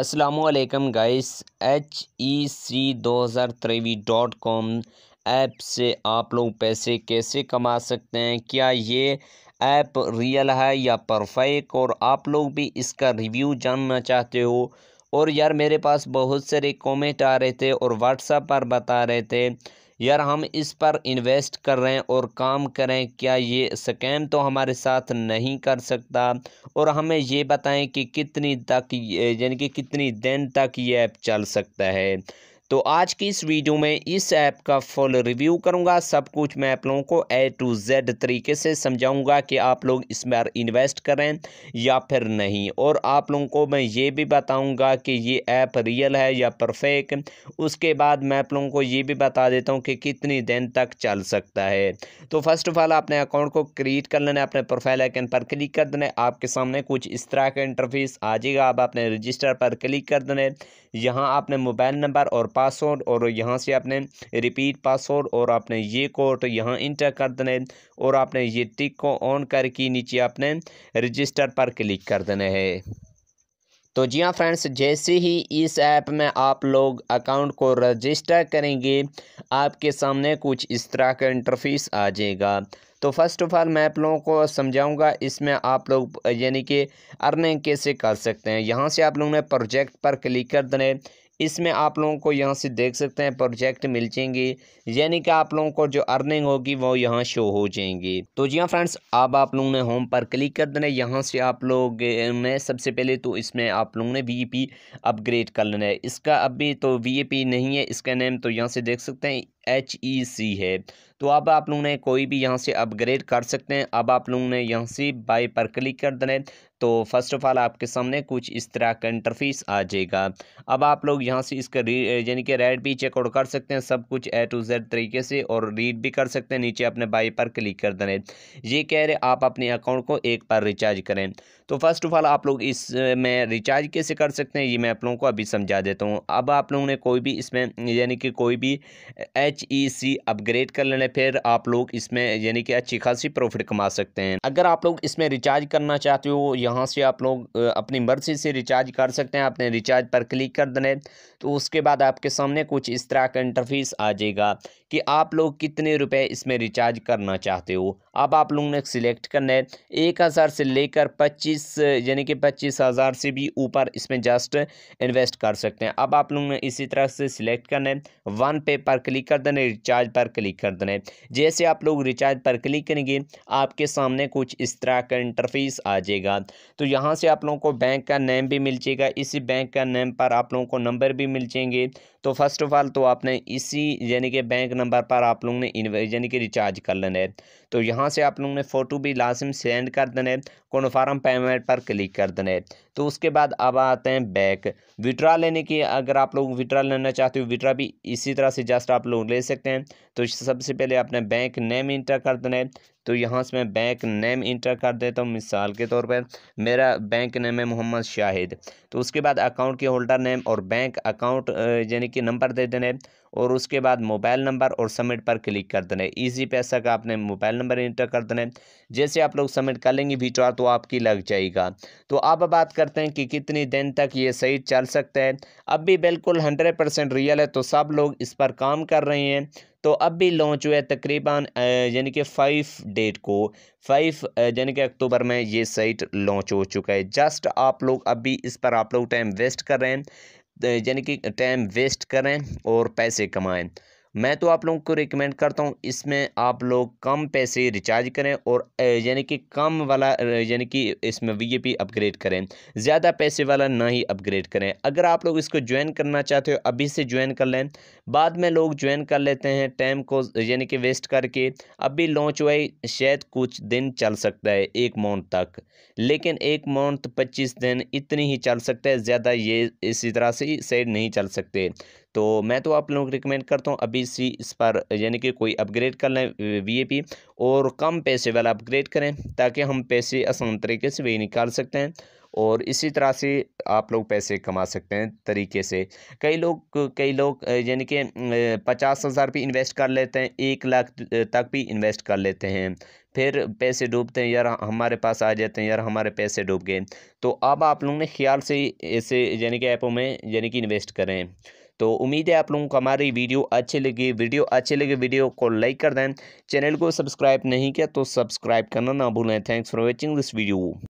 Aslam guys H E C दो हज़ार तेरहवीं डॉट कॉम ऐप से आप लोग पैसे कैसे कमा सकते हैं क्या ये ऐप रियल है या परफेक्ट और आप लोग भी इसका रिव्यू जानना चाहते हो और यार मेरे पास बहुत सारे कमेंट आ रहे थे और व्हाट्सएप पर बता रहे थे यार हम इस पर इन्वेस्ट कर रहे हैं और काम करें क्या ये स्कैम तो हमारे साथ नहीं कर सकता और हमें ये बताएं कि कितनी तक यानी कि कितनी दिन तक ये ऐप चल सकता है तो आज की इस वीडियो में इस ऐप का फुल रिव्यू करूंगा सब कुछ मैं आप लोगों को ए टू जेड तरीके से समझाऊंगा कि आप लोग इसमें इन्वेस्ट करें या फिर नहीं और आप लोगों को मैं ये भी बताऊंगा कि ये ऐप रियल है या परफेक उसके बाद मैं आप लोगों को ये भी बता देता हूँ कि कितनी दिन तक चल सकता है तो फर्स्ट ऑफ ऑल आपने अकाउंट को क्रिएट कर लेना अपने प्रोफाइल आइकन पर क्लिक कर देना आपके सामने कुछ इस तरह का इंटरफेस आ जाएगा आप अपने रजिस्टर पर क्लिक कर देना यहाँ आपने मोबाइल नंबर और पासवर्ड और यहाँ से आपने रिपीट पासवर्ड और आपने ये कोड यहाँ इंटर कर देना है और आपने ये टिक को ऑन करके नीचे आपने रजिस्टर पर क्लिक कर देना है तो जी हाँ फ्रेंड्स जैसे ही इस ऐप में आप लोग अकाउंट को रजिस्टर करेंगे आपके सामने कुछ इस तरह का इंटरफेस आ जाएगा तो फर्स्ट ऑफ़ ऑल मैं आप लोगों को समझाऊंगा इसमें आप लोग यानी कि अर्निंग कैसे कर सकते हैं यहाँ से आप लोगों ने प्रोजेक्ट पर क्लिक कर देना है इसमें आप लोगों को यहाँ से देख सकते हैं प्रोजेक्ट मिल जाएंगे यानी कि आप लोगों को जो अर्निंग होगी वो यहाँ शो हो जाएंगी तो जी हाँ फ्रेंड्स अब आप लोगों ने होम पर क्लिक कर देना है यहाँ से आप लोग ने सबसे पहले तो इसमें आप लोगों ने वी अपग्रेड कर लेना है इसका अभी तो वी नहीं है इसका नेम तो यहाँ से देख सकते हैं एच ई सी है तो अब आप लोग ने कोई भी यहाँ से अपग्रेड कर सकते हैं अब आप लोगों ने यहाँ से बाय पर क्लिक कर देना है तो फर्स्ट ऑफ़ ऑल आपके सामने कुछ इस तरह का इंटरफेस आ जाएगा अब आप लोग यहाँ से इसका यानी कि रेड भी चेकआउट कर सकते हैं सब कुछ ए टू जेड तरीके से और रीड भी कर सकते हैं नीचे अपने बाई पर क्लिक कर देना है ये कह रहे आप अपने अकाउंट को एक बार रिचार्ज करें तो फर्स्ट ऑफ़ ऑल आप लोग इस में रिचार्ज कैसे कर सकते हैं ये मैं आप लोगों को अभी समझा देता हूँ अब आप लोगों ने कोई भी इसमें यानी कि कोई भी एच ई सी अपग्रेड कर लेने फिर आप लोग इसमें यानी कि अच्छी खासी प्रॉफिट कमा सकते हैं अगर आप लोग इसमें रिचार्ज करना चाहते हो यहाँ से आप लोग अपनी मर्जी से रिचार्ज कर सकते हैं अपने रिचार्ज पर क्लिक कर देने तो उसके बाद आपके सामने कुछ इस तरह का इंटरफेस आ जाएगा कि आप लोग कितने रुपए इसमें रिचार्ज करना चाहते हो अब आप लोगों ने सिलेक्ट करना है एक हज़ार से लेकर पच्चीस यानी कि पच्चीस हज़ार से भी ऊपर इसमें जस्ट इन्वेस्ट कर सकते हैं अब आप लोग ने इसी तरह से सिलेक्ट करना है वन पे पर क्लिक कर देना रिचार्ज पर क्लिक कर देना है जैसे आप लोग रिचार्ज पर क्लिक करेंगे आपके सामने कुछ इस तरह का इंटरफेस आ जाएगा तो यहाँ से आप लोगों को बैंक का नेम भी मिल जाएगा इसी बैंक का नेम पर आप लोगों को नंबर भी मिल जाएंगे तो फर्स्ट ऑफ ऑल तो आपने इसी यानी कि बैंक नंबर पर आप लोग ने यानी कि रिचार्ज कर लेना है तो यहाँ से आप लोग ने फ़ोटो भी लाजिम सेंड कर देना है कॉन्फार्म पेमेंट पर क्लिक कर देना है तो उसके बाद अब आते हैं बैक विड्रा लेने की अगर आप लोग विड्रा लेना चाहते हो विड्रा भी इसी तरह से जस्ट आप लोग ले सकते हैं तो सबसे पहले आपने बैंक नेम इंटर कर देना है तो यहाँ से मैं बैंक नेम इंटर कर देता हूँ मिसाल के तौर पर मेरा बैंक नेम है मोहम्मद शाहिद तो उसके बाद अकाउंट के होल्डर नेम और बैंक अकाउंट यानी कि नंबर दे देना है और उसके बाद मोबाइल नंबर और सबमिट पर क्लिक कर देना है ईजी पैसा का आपने मोबाइल नंबर इंटर कर देना है जैसे आप लोग सबमिट कर लेंगे वीटॉर तो आपकी लग जाएगा तो अब बात करते हैं कि कितनी दिन तक ये सही चल सकता है अब भी बिल्कुल हंड्रेड परसेंट रियल है तो सब लोग इस पर काम कर रहे हैं तो अब भी लॉन्च हुआ है तकरीबन यानी कि फाइव डेट को फाइव यानी कि अक्टूबर में ये साइट लॉन्च हो चुका है जस्ट आप लोग अभी इस पर आप लोग टाइम वेस्ट कर रहे हैं यानी कि टाइम वेस्ट करें और पैसे कमाएं मैं तो आप लोगों को रिकमेंड करता हूँ इसमें आप लोग कम पैसे रिचार्ज करें और यानी कि कम वाला यानी कि इसमें वी अपग्रेड करें ज़्यादा पैसे वाला ना ही अपग्रेड करें अगर आप लोग इसको ज्वाइन करना चाहते हो अभी से ज्वाइन कर लें बाद में लोग ज्वाइन कर लेते हैं टाइम को यानी कि वेस्ट करके अभी लॉन्च हुआ शायद कुछ दिन चल सकता है एक माउंट तक लेकिन एक माउंट पच्चीस दिन इतनी ही चल सकता है ज़्यादा ये इसी तरह से साइड नहीं चल सकते तो मैं तो आप लोगों को रिकमेंड करता हूँ अभी सी इस पर यानी कि कोई अपग्रेड कर लें वी और कम पैसे वाला अपग्रेड करें ताकि हम पैसे आसान तरीके से वही निकाल सकते हैं और इसी तरह से आप लोग पैसे कमा सकते हैं तरीके से कई लोग कई लोग यानी कि पचास हज़ार भी इन्वेस्ट कर लेते हैं एक लाख तक भी इन्वेस्ट कर लेते हैं फिर पैसे डूबते हैं यार हमारे पास आ जाते हैं यार हमारे पैसे डूब गए तो अब आप लोग ने ख्याल से ऐसे यानी कि ऐपों में यानी कि इन्वेस्ट करें तो उम्मीद है आप लोगों को हमारी वीडियो अच्छी लगी वीडियो अच्छी लगी वीडियो को लाइक कर दें चैनल को सब्सक्राइब नहीं किया तो सब्सक्राइब करना ना भूलें thanks for watching this video